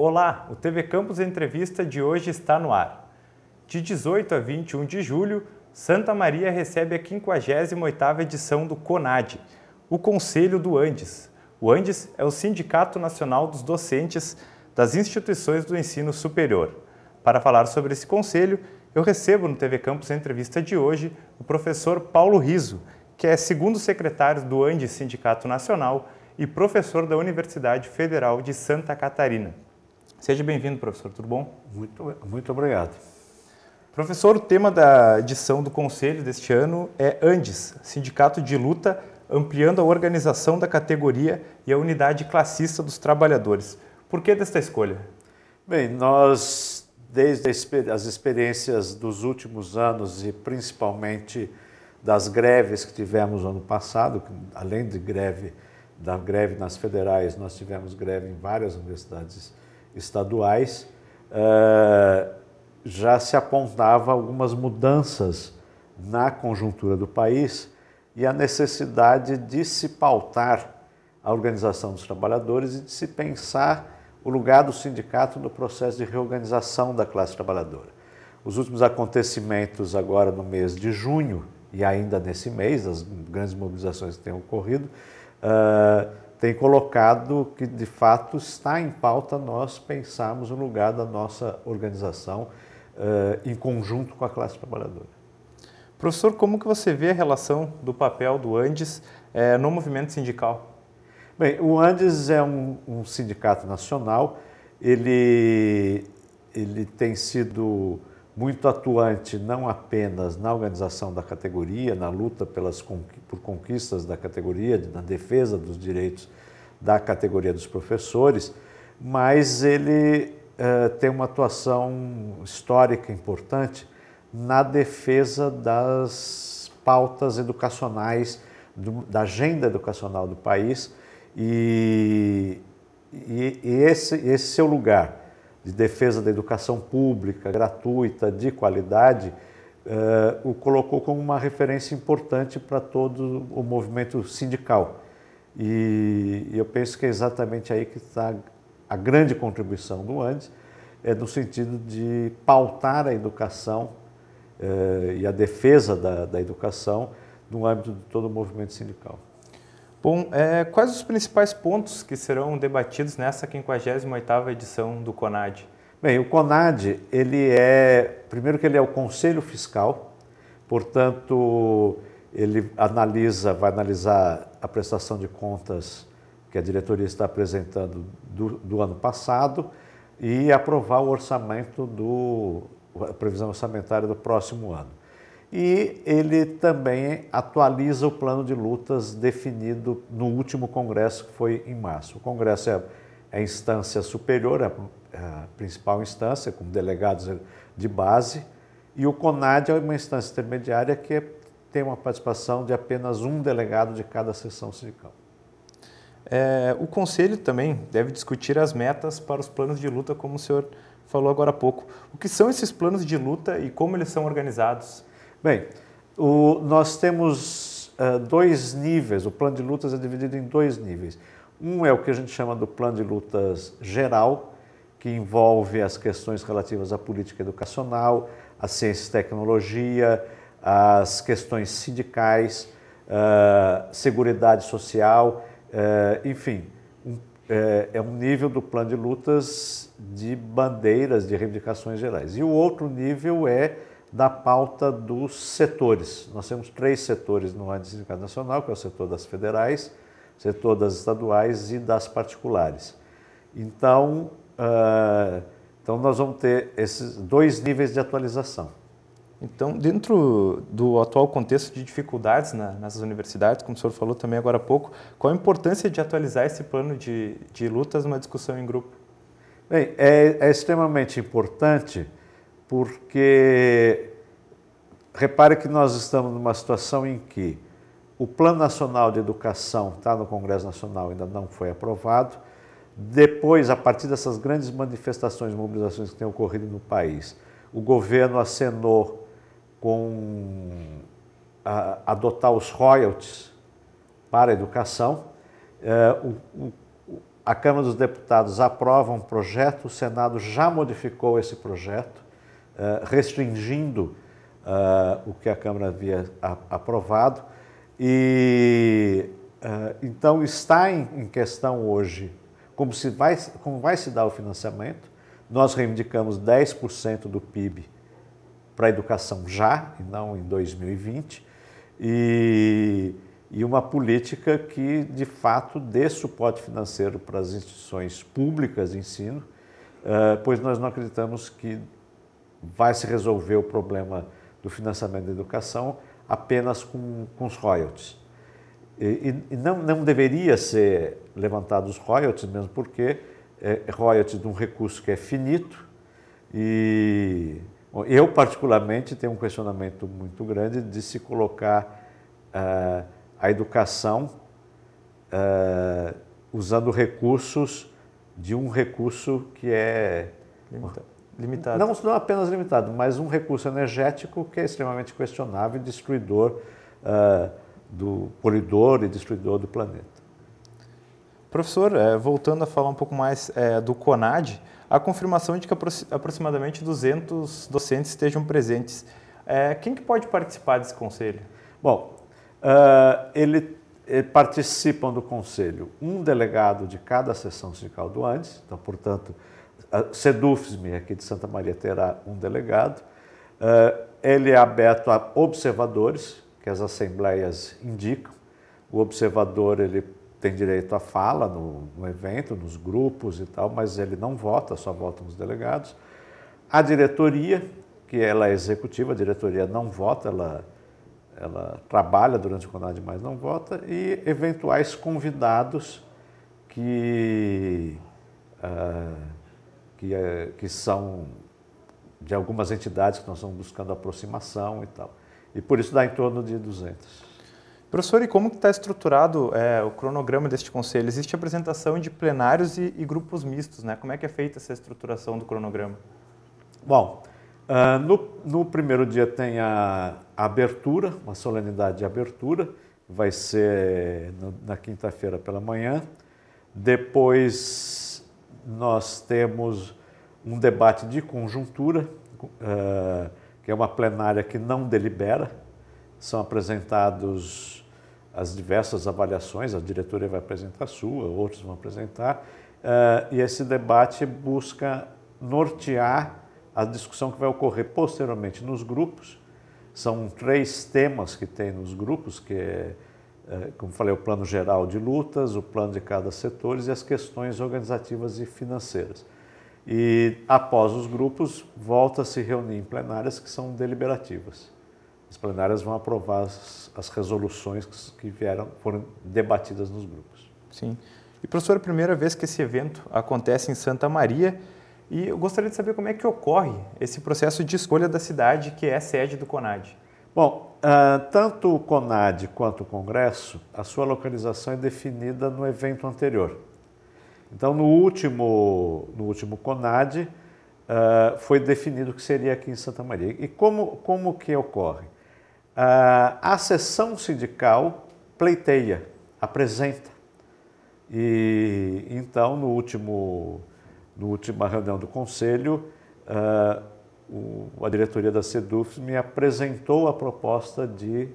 Olá, o TV Campus Entrevista de hoje está no ar. De 18 a 21 de julho, Santa Maria recebe a 58ª edição do CONAD, o Conselho do Andes. O Andes é o Sindicato Nacional dos Docentes das Instituições do Ensino Superior. Para falar sobre esse conselho, eu recebo no TV Campus Entrevista de hoje o professor Paulo Riso, que é segundo secretário do Andes Sindicato Nacional e professor da Universidade Federal de Santa Catarina. Seja bem-vindo, professor. Tudo bom? Muito, muito obrigado. Professor, o tema da edição do Conselho deste ano é Andes, Sindicato de Luta, ampliando a organização da categoria e a unidade classista dos trabalhadores. Por que desta escolha? Bem, nós, desde as experiências dos últimos anos e principalmente das greves que tivemos ano passado, além de greve, da greve nas federais, nós tivemos greve em várias universidades estaduais, eh, já se apontava algumas mudanças na conjuntura do país e a necessidade de se pautar a organização dos trabalhadores e de se pensar o lugar do sindicato no processo de reorganização da classe trabalhadora. Os últimos acontecimentos agora no mês de junho e ainda nesse mês, as grandes mobilizações que têm ocorrido, uh, tem colocado que de fato está em pauta nós pensarmos o lugar da nossa organização uh, em conjunto com a classe trabalhadora. Professor, como que você vê a relação do papel do Andes eh, no movimento sindical? Bem, o Andes é um, um sindicato nacional, ele, ele tem sido muito atuante não apenas na organização da categoria, na luta pelas, por conquistas da categoria, na defesa dos direitos da categoria dos professores, mas ele eh, tem uma atuação histórica importante na defesa das pautas educacionais, do, da agenda educacional do país e, e, e esse, esse seu lugar de defesa da educação pública, gratuita, de qualidade, eh, o colocou como uma referência importante para todo o movimento sindical. E, e eu penso que é exatamente aí que está a grande contribuição do Andes, é no sentido de pautar a educação eh, e a defesa da, da educação no âmbito de todo o movimento sindical. Bom, é, quais os principais pontos que serão debatidos nessa 58ª edição do CONAD? Bem, o CONAD, ele é, primeiro que ele é o Conselho Fiscal, portanto, ele analisa, vai analisar a prestação de contas que a diretoria está apresentando do, do ano passado e aprovar o orçamento do, a previsão orçamentária do próximo ano. E ele também atualiza o plano de lutas definido no último congresso, que foi em março. O congresso é a é instância superior, é, é a principal instância, com delegados de base, e o CONAD é uma instância intermediária que tem uma participação de apenas um delegado de cada seção sindical. É, o Conselho também deve discutir as metas para os planos de luta, como o senhor falou agora há pouco. O que são esses planos de luta e como eles são organizados? Bem, o, nós temos uh, dois níveis, o plano de lutas é dividido em dois níveis. Um é o que a gente chama do plano de lutas geral, que envolve as questões relativas à política educacional, à ciência e tecnologia, às questões sindicais, uh, seguridade social, uh, enfim, um, é um nível do plano de lutas de bandeiras, de reivindicações gerais. E o outro nível é da pauta dos setores. Nós temos três setores no Rádio Sindicato Nacional, que é o setor das federais, setor das estaduais e das particulares. Então, uh, então nós vamos ter esses dois níveis de atualização. Então, dentro do atual contexto de dificuldades na, nessas universidades, como o senhor falou também agora há pouco, qual a importância de atualizar esse plano de, de lutas numa discussão em grupo? Bem, é, é extremamente importante porque repare que nós estamos numa situação em que o Plano Nacional de Educação está no Congresso Nacional, ainda não foi aprovado. Depois, a partir dessas grandes manifestações, mobilizações que têm ocorrido no país, o governo acenou com a, adotar os royalties para a educação. É, o, o, a Câmara dos Deputados aprova um projeto, o Senado já modificou esse projeto eh, restringindo eh, o que a Câmara havia aprovado. E eh, então está em questão hoje como, se vai, como vai se dar o financiamento. Nós reivindicamos 10% do PIB para a educação já, e não em 2020, e, e uma política que, de fato, dê suporte financeiro para as instituições públicas de ensino, pois nós não acreditamos que vai se resolver o problema do financiamento da educação apenas com, com os royalties. E, e não, não deveria ser levantados os royalties, mesmo porque é, é, royalties de um recurso que é finito e eu, particularmente, tenho um questionamento muito grande de se colocar uh, a educação uh, usando recursos de um recurso que é limitado. Limitado. Não, não apenas limitado, mas um recurso energético que é extremamente questionável e destruidor uh, do poluidor e destruidor do planeta. Professor, eh, voltando a falar um pouco mais é, do CONAD, a confirmação de que aproximadamente 200 docentes estejam presentes. É, quem que pode participar desse conselho? Bom, uh, ele, ele, participam do conselho um delegado de cada sessão sindical do ANDES, então, portanto, a SEDUFSME aqui de Santa Maria terá um delegado. Eh, ele é aberto a observadores, que as assembleias indicam. O observador ele tem direito à fala no, no evento, nos grupos e tal, mas ele não vota, só votam os delegados. A diretoria, que ela é executiva, a diretoria não vota, ela, ela trabalha durante o CONAD, mas não vota, e eventuais convidados que uh, que, é, que são de algumas entidades que nós estamos buscando aproximação e tal. E por isso dá em torno de 200. Professor, e como está estruturado é, o cronograma deste conselho? Existe apresentação de plenários e, e, grupos mistos, né? Como é que é feita essa estruturação do cronograma? Bom, uh, no, no, primeiro dia tem a, a, abertura, uma solenidade de abertura, vai ser no, na quinta-feira pela manhã. Depois nós temos um debate de conjuntura, eh, que é uma plenária que não delibera, são apresentados as diversas avaliações, a diretoria vai apresentar a sua, outros vão apresentar, eh, e esse debate busca nortear a discussão que vai ocorrer posteriormente nos grupos. São três temas que tem nos grupos, que é é, como falei, o plano geral de lutas, o plano de cada setores e as questões organizativas e financeiras. E após os grupos, volta a se reunir em plenárias que são deliberativas. As plenárias vão aprovar as, as resoluções que vieram, foram debatidas nos grupos. Sim. E professor, é a primeira vez que esse evento acontece em Santa Maria e eu gostaria de saber como é que ocorre esse processo de escolha da cidade que é sede do CONAD. Bom, ah, tanto o CONAD quanto o Congresso, a sua localização é definida no evento anterior. Então, no último, no último CONAD, uh, foi definido que seria aqui em Santa Maria. E como, como que ocorre? Uh, a sessão sindical pleiteia, apresenta. E então, no último, no última reunião do Conselho, uh, o, a diretoria da SEDUF me apresentou a proposta de,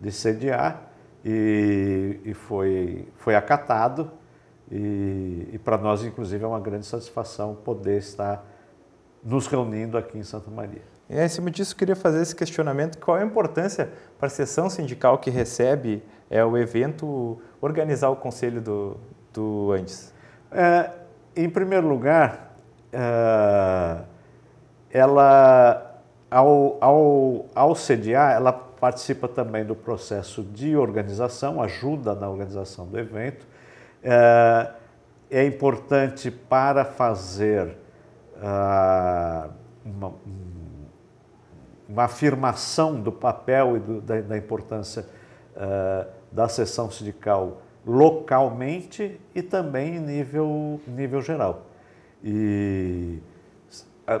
de sediar e, e foi, foi acatado. E, e para nós, inclusive, é uma grande satisfação poder estar nos reunindo aqui em Santa Maria. E em cima disso, queria fazer esse questionamento: qual é a importância para a seção sindical que recebe é, o evento organizar o conselho do, do Andes? É, em primeiro lugar, é ela, ao, ao, ao sediar, ela participa também do processo de organização, ajuda na organização do evento. É, é importante para fazer uh, uma, uma, afirmação do papel e do, da, da, importância uh, da sessão sindical localmente e também em nível, nível geral. E a,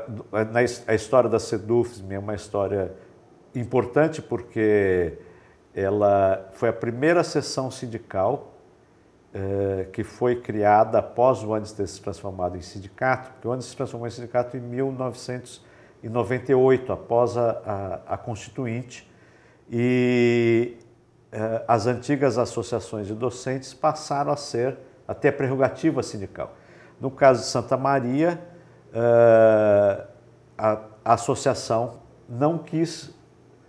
a, história da SEDUFSM é uma história importante porque ela foi a primeira sessão sindical eh, que foi criada após o ANES ter se transformado em sindicato, porque o ANES se transformou em sindicato em 1998, após a, a, a Constituinte, e eh, as antigas associações de docentes passaram a ser até prerrogativa sindical. No caso de Santa Maria, ah, a, associação não quis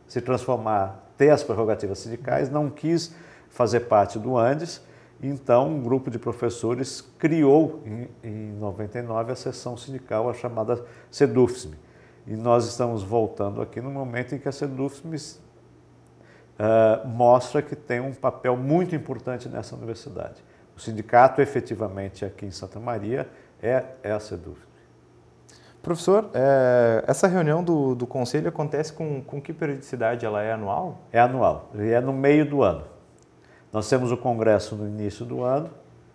se transformar, ter as prerrogativas sindicais, não quis fazer parte do Andes. Então, um grupo de professores criou, em, em 99, a seção sindical, a chamada SEDUFSM. E nós estamos voltando aqui no momento em que a SEDUFSM uh, ah, mostra que tem um papel muito importante nessa universidade. O sindicato, efetivamente, aqui em Santa Maria, é, é a SEDUFSM. Professor, é, essa reunião do, do conselho acontece com, com que periodicidade? Ela é anual? É anual, é no meio do ano. Nós temos o congresso no início do ano.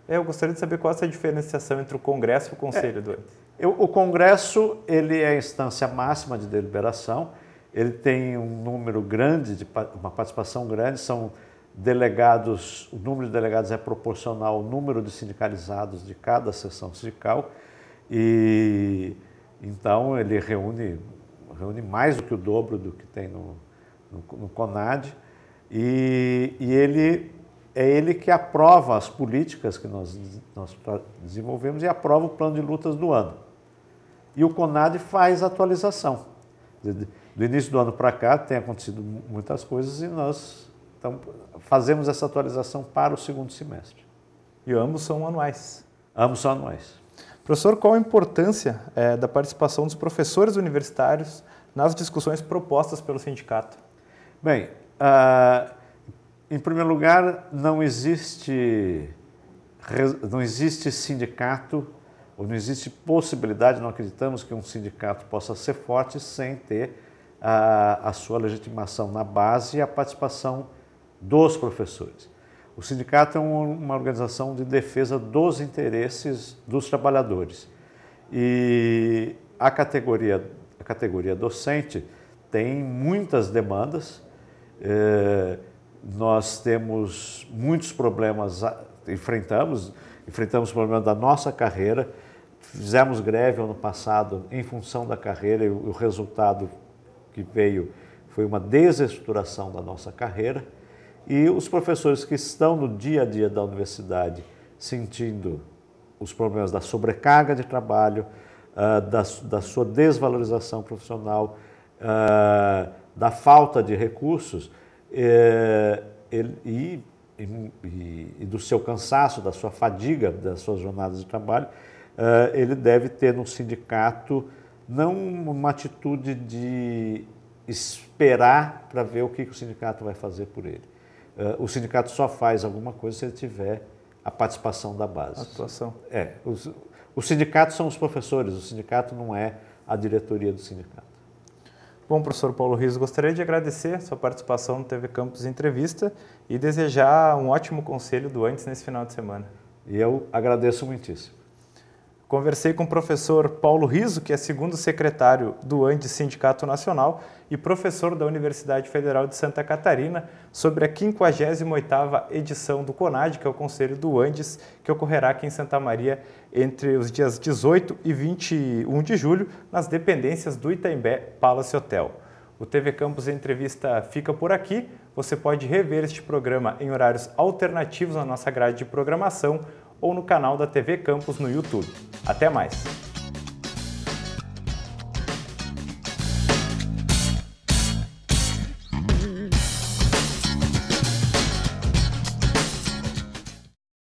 É, eu gostaria de saber qual é a diferenciação entre o congresso e o conselho é, do ano. É, eu, o congresso ele é a instância máxima de deliberação, ele tem um número grande, de, uma participação grande, são delegados, o número de delegados é proporcional ao número de sindicalizados de cada seção sindical e então, ele reúne, reúne mais do que o dobro do que tem no, no, no CONAD e, e ele, é ele que aprova as políticas que nós, nós desenvolvemos e aprova o plano de lutas do ano. E o CONAD faz atualização. Do início do ano para cá tem acontecido muitas coisas e nós então, fazemos essa atualização para o segundo semestre. E ambos são anuais. Ambos são anuais. Professor, qual a importância é, da participação dos professores universitários nas discussões propostas pelo sindicato? Bem, uh, em primeiro lugar, não existe, não existe sindicato ou não existe possibilidade, não acreditamos que um sindicato possa ser forte sem ter ah, a sua legitimação na base e a participação dos professores. O sindicato é uma organização de defesa dos interesses dos trabalhadores. E a categoria, a categoria docente tem muitas demandas, é, nós temos muitos problemas, enfrentamos, enfrentamos problemas da nossa carreira, fizemos greve ano passado em função da carreira e o resultado que veio foi uma desestruturação da nossa carreira. E os professores que estão no dia a dia da universidade sentindo os problemas da sobrecarga de trabalho, uh, da, da, sua desvalorização profissional, uh, da falta de recursos eh, ele, e, e, e, do seu cansaço, da sua fadiga, das suas jornadas de trabalho, uh, ele deve ter no sindicato não uma atitude de esperar para ver o que, que o sindicato vai fazer por ele ah, o sindicato só faz alguma coisa se ele tiver a participação da base. A atuação. É. Os, os sindicatos são os professores, o sindicato não é a diretoria do sindicato. Bom, professor Paulo Rios, gostaria de agradecer sua participação no TV Campus Entrevista e desejar um ótimo conselho do antes nesse final de semana. E eu agradeço muitíssimo. Conversei com o professor Paulo Riso, que é segundo secretário do Andes Sindicato Nacional e professor da Universidade Federal de Santa Catarina, sobre a 58ª edição do CONAD, que é o Conselho do Andes, que ocorrerá aqui em Santa Maria entre os dias 18 e 21 de julho, nas dependências do Itaimbé Palace Hotel. O TV Campus Entrevista fica por aqui. Você pode rever este programa em horários alternativos na nossa grade de programação ou no canal da TV Campus no YouTube. Até mais!